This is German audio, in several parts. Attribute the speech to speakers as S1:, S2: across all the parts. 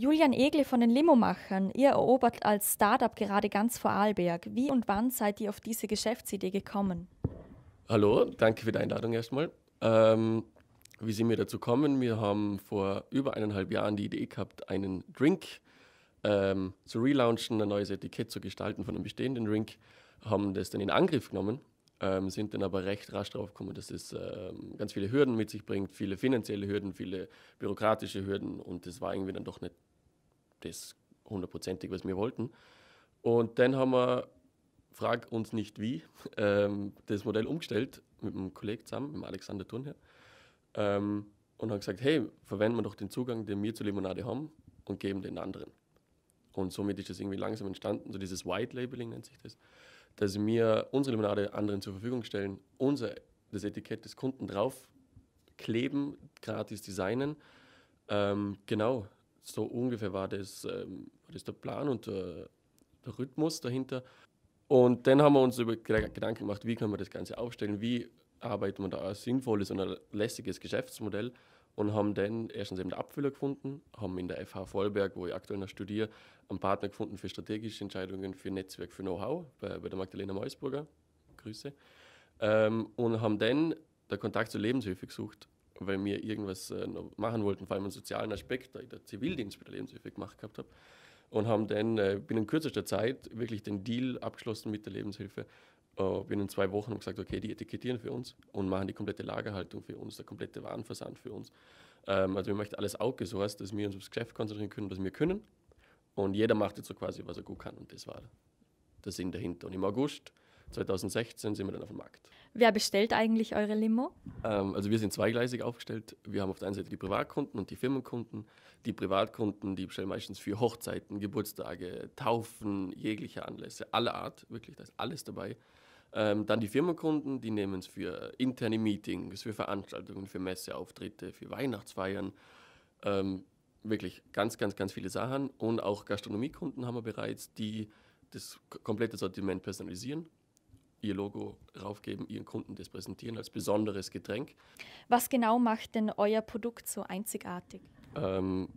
S1: Julian Egle von den Limomachern, ihr erobert als Startup gerade ganz vor Arlberg. Wie und wann seid ihr auf diese Geschäftsidee gekommen?
S2: Hallo, danke für die Einladung erstmal. Ähm, wie sind wir dazu gekommen? Wir haben vor über eineinhalb Jahren die Idee gehabt, einen Drink ähm, zu relaunchen, ein neues Etikett zu gestalten von einem bestehenden Drink, haben das dann in Angriff genommen ähm, sind dann aber recht rasch drauf gekommen, dass es ähm, ganz viele Hürden mit sich bringt, viele finanzielle Hürden, viele bürokratische Hürden und das war irgendwie dann doch nicht das hundertprozentig, was wir wollten. Und dann haben wir, frag uns nicht wie, ähm, das Modell umgestellt mit einem Kollegen zusammen, mit Alexander Thurnherr ähm, und haben gesagt, hey, verwenden wir doch den Zugang, den wir zur Limonade haben und geben den anderen. Und somit ist das irgendwie langsam entstanden, so dieses White Labeling nennt sich das dass wir unsere Limonade anderen zur Verfügung stellen, unser, das Etikett des Kunden drauf kleben, gratis designen. Ähm, genau, so ungefähr war das, ähm, war das der Plan und der, der, Rhythmus dahinter. Und dann haben wir uns über Gedanken gemacht, wie können wir das Ganze aufstellen, wie arbeiten wir da ein sinnvolles und ein lässiges Geschäftsmodell und haben dann erstens eben den Abfüller gefunden, haben in der FH Vollberg, wo ich aktuell noch studiere, einen Partner gefunden für strategische Entscheidungen, für Netzwerk, für Know-how bei, bei, der Magdalena Meusburger. Grüße. Ähm, und haben dann den Kontakt zur Lebenshilfe gesucht, weil wir irgendwas äh, machen wollten, vor allem einen sozialen Aspekt, da ich den Zivildienst bei der Lebenshilfe gemacht gehabt habe und haben dann äh, binnen kürzester Zeit wirklich den Deal abgeschlossen mit der Lebenshilfe. Äh, binnen zwei Wochen haben gesagt, okay, die etikettieren für uns und machen die komplette Lagerhaltung für uns, der komplette Warenversand für uns. Ähm, also wir möchten alles outgesourced, dass wir uns aufs Geschäft konzentrieren können, was wir können. Und jeder macht jetzt so quasi, was er gut kann. Und das war der Sinn dahinter. Und im August 2016 sind wir dann auf dem Markt.
S1: Wer bestellt eigentlich eure Limo?
S2: Ähm, also wir sind zweigleisig aufgestellt. Wir haben auf der einen Seite die Privatkunden und die Firmenkunden. Die Privatkunden, die bestellen meistens für Hochzeiten, Geburtstage, Taufen, jegliche Anlässe, aller Art, wirklich, da ist alles dabei. Ähm, dann die Firmenkunden, die nehmen es für interne Meetings, für Veranstaltungen, für Messeauftritte, für Weihnachtsfeiern. Ähm, wirklich ganz, ganz, ganz viele Sachen. Und auch Gastronomiekunden haben wir bereits, die das komplette Sortiment personalisieren ihr Logo raufgeben, ihren Kunden das präsentieren als besonderes Getränk.
S1: Was genau macht denn euer Produkt so einzigartig?
S2: Ähm,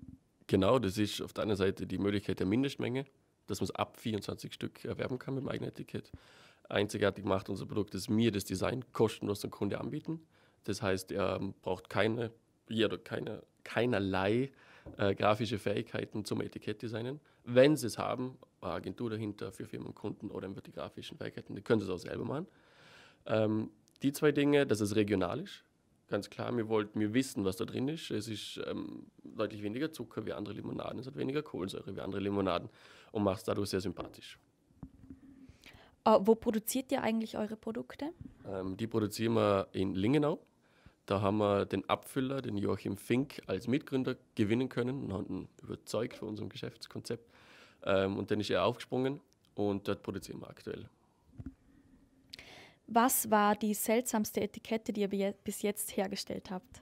S2: genau, das ist auf der einen Seite die Möglichkeit der Mindestmenge, dass man es ab 24 Stück erwerben kann mit dem eigenen Etikett. Einzigartig macht unser Produkt, dass wir das Design kostenlos dem Kunde anbieten. Das heißt, er ähm, braucht keine, jeder, keine, keinerlei äh, grafische Fähigkeiten zum Etikettdesignen. Wenn sie es haben, eine Agentur dahinter für Firmen und Kunden oder eben die grafischen Fähigkeiten, die können das auch selber machen. Ähm, die zwei Dinge, dass es regional ist, ganz klar, wir wollten, wir wissen, was da drin ist. Es ist ähm, deutlich weniger Zucker wie andere Limonaden, es hat weniger Kohlensäure wie andere Limonaden und macht es dadurch sehr sympathisch.
S1: Uh, wo produziert ihr eigentlich eure Produkte?
S2: Ähm, die produzieren wir in Lingenau. Da haben wir den Abfüller, den Joachim Fink, als Mitgründer gewinnen können und haben ihn überzeugt von unserem Geschäftskonzept. Ähm, und dann ist er aufgesprungen und dort produzieren wir aktuell.
S1: Was war die seltsamste Etikette, die ihr bis jetzt hergestellt habt?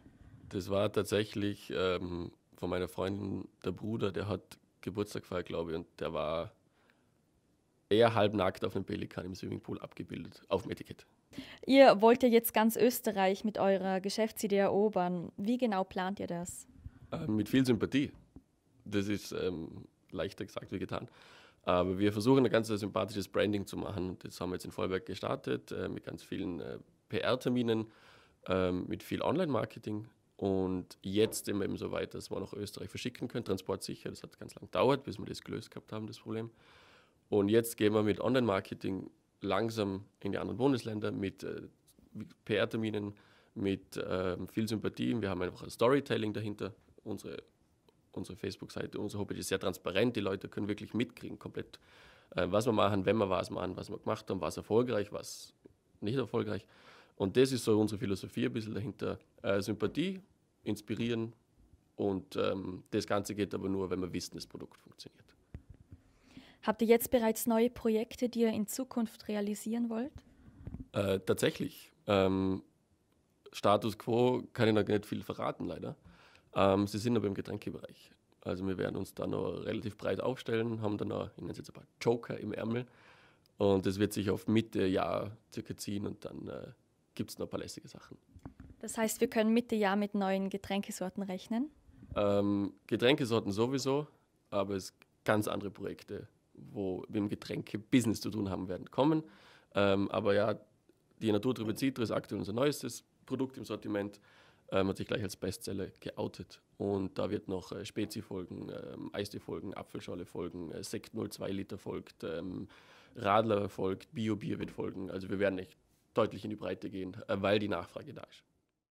S2: Das war tatsächlich ähm, von meiner Freundin der Bruder, der hat Geburtstag gefeiert, glaube ich, und der war eher halbnackt auf einem Pelikan im Swimmingpool abgebildet, auf dem Etikett.
S1: Ihr wollt ja jetzt ganz Österreich mit eurer Geschäftsidee erobern. Wie genau plant ihr das?
S2: Äh, mit viel Sympathie. Das ist ähm, leichter gesagt wie getan. Aber wir versuchen ein ganz sympathisches Branding zu machen. das haben wir jetzt in Vollberg gestartet, äh, mit ganz vielen äh, PR-Terminen, äh, mit viel Online-Marketing. Und jetzt sind wir eben so weit, dass wir nach Österreich verschicken können, transportsicher. Das hat ganz lang gedauert, bis wir das gelöst gehabt haben, das Problem. Und jetzt gehen wir mit Online-Marketing langsam in die anderen Bundesländer, mit, äh, mit PR-Terminen, mit ähm, viel Sympathie. Wir haben einfach ein Storytelling dahinter. Unsere unsere Facebook-Seite, unsere Homepage ist sehr transparent. Die Leute können wirklich mitkriegen, komplett, äh, was wir machen, wenn wir was machen, was wir gemacht haben, was erfolgreich, was nicht erfolgreich. Und das ist so unsere Philosophie ein bisschen dahinter. Äh, Sympathie, inspirieren und ähm, das Ganze geht aber nur, wenn wir wissen, das Produkt funktioniert.
S1: Habt ihr jetzt bereits neue Projekte, die ihr in Zukunft realisieren wollt?
S2: Äh, tatsächlich. Ähm, Status quo kann ich noch nicht viel verraten, leider. Ähm, sie sind aber im Getränkebereich. Also wir werden uns da noch relativ breit aufstellen, haben dann noch, ich nenne es jetzt ein paar Joker im Ärmel. Und das wird sich auf Mitte Jahr circa ziehen und dann äh, gibt es noch ein paar lässige Sachen.
S1: Das heißt, wir können Mitte Jahr mit neuen Getränkesorten rechnen?
S2: Ähm, Getränkesorten sowieso, aber es ganz andere Projekte, wo wir im Getränke-Business zu tun haben werden, kommen. Ähm, aber ja, die Naturtribe Citra ist aktuell unser neuestes Produkt im Sortiment ähm, hat sich gleich als Bestseller geoutet. Und da wird noch äh, Spezi folgen, ähm, Eisdee folgen, Apfelschorle folgen, äh, Sekt 02 Liter folgt, ähm, Radler folgt, Bio-Bier wird folgen. Also wir werden echt deutlich in die Breite gehen, äh, weil die Nachfrage da ist.